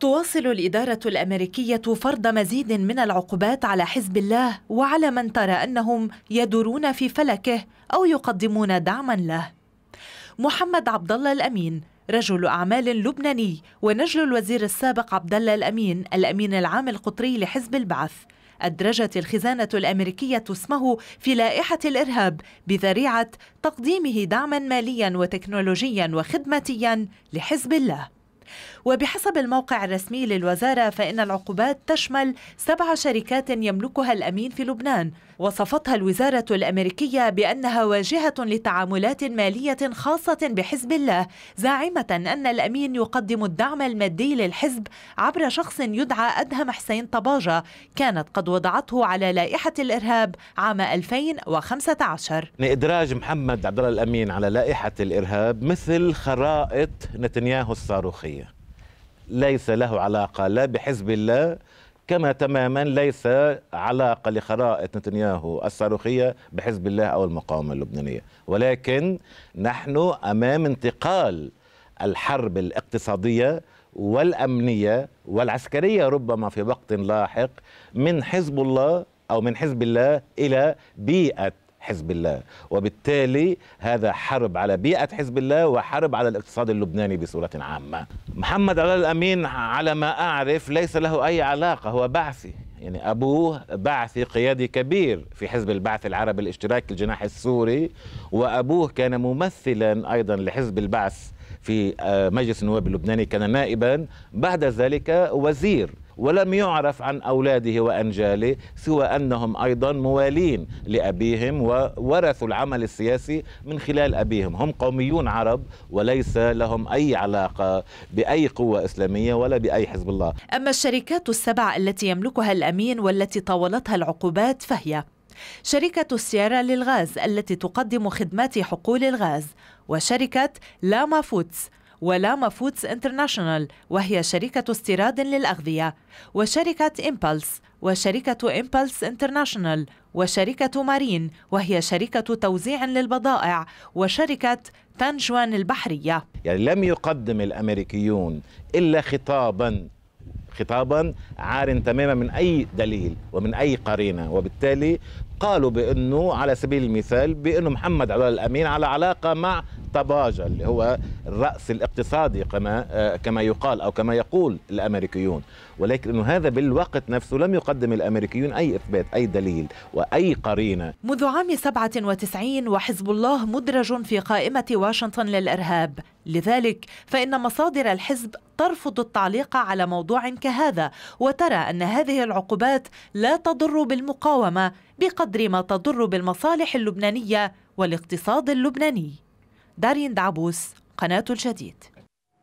تواصل الإدارة الأمريكية فرض مزيد من العقوبات على حزب الله وعلى من ترى أنهم يدورون في فلكه أو يقدمون دعما له. محمد عبد الله الأمين رجل أعمال لبناني ونجل الوزير السابق عبد الله الأمين الأمين العام القطري لحزب البعث أدرجت الخزانة الأمريكية اسمه في لائحة الإرهاب بذريعة تقديمه دعما ماليا وتكنولوجيا وخدماتيا لحزب الله. وبحسب الموقع الرسمي للوزارة فإن العقوبات تشمل سبع شركات يملكها الأمين في لبنان وصفتها الوزارة الأمريكية بأنها واجهة لتعاملات مالية خاصة بحزب الله زاعمة أن الأمين يقدم الدعم المادي للحزب عبر شخص يدعى أدهم حسين طباجة كانت قد وضعته على لائحة الإرهاب عام 2015 إدراج محمد عبد الله الأمين على لائحة الإرهاب مثل خرائط نتنياهو الصاروخية ليس له علاقة لا بحزب الله كما تماما ليس علاقة لخرائط نتنياهو الصاروخية بحزب الله أو المقاومة اللبنانية ولكن نحن أمام انتقال الحرب الاقتصادية والأمنية والعسكرية ربما في وقت لاحق من حزب الله أو من حزب الله إلى بيئة حزب الله وبالتالي هذا حرب على بيئة حزب الله وحرب على الاقتصاد اللبناني بصورة عامة محمد علاء الأمين على ما أعرف ليس له أي علاقة هو بعثي يعني أبوه بعثي قيادي كبير في حزب البعث العربي الاشتراكي الجناح السوري وأبوه كان ممثلا أيضا لحزب البعث في آه، مجلس النواب اللبناني كان نائبا بعد ذلك وزير ولم يعرف عن أولاده وأنجاله سوى أنهم أيضا موالين لأبيهم وورثوا العمل السياسي من خلال أبيهم هم قوميون عرب وليس لهم أي علاقة بأي قوة إسلامية ولا بأي حزب الله أما الشركات السبع التي يملكها الأمين والتي طاولتها العقوبات فهي شركة السيارة للغاز التي تقدم خدمات حقول الغاز وشركة لاما فودز ولاما فودز انترناشونال وهي شركة استيراد للأغذية وشركة إمبلس وشركة إمبلس انترناشونال وشركة مارين وهي شركة توزيع للبضائع وشركة تانجوان البحرية يعني لم يقدم الأمريكيون إلا خطاباً خطابا عار تماما من اي دليل ومن اي قرينه وبالتالي قالوا بانه على سبيل المثال بانه محمد علاء الامين على علاقه مع طباجا اللي هو الراس الاقتصادي كما آه، كما يقال او كما يقول الامريكيون ولكن انه هذا بالوقت نفسه لم يقدم الامريكيون اي اثبات اي دليل واي قرينه منذ عام 97 وحزب الله مدرج في قائمه واشنطن للارهاب لذلك فإن مصادر الحزب ترفض التعليق على موضوع كهذا وترى أن هذه العقوبات لا تضر بالمقاومة بقدر بقدر ما تضر بالمصالح اللبنانية والاقتصاد اللبناني دارين دعبوس قناة الجديد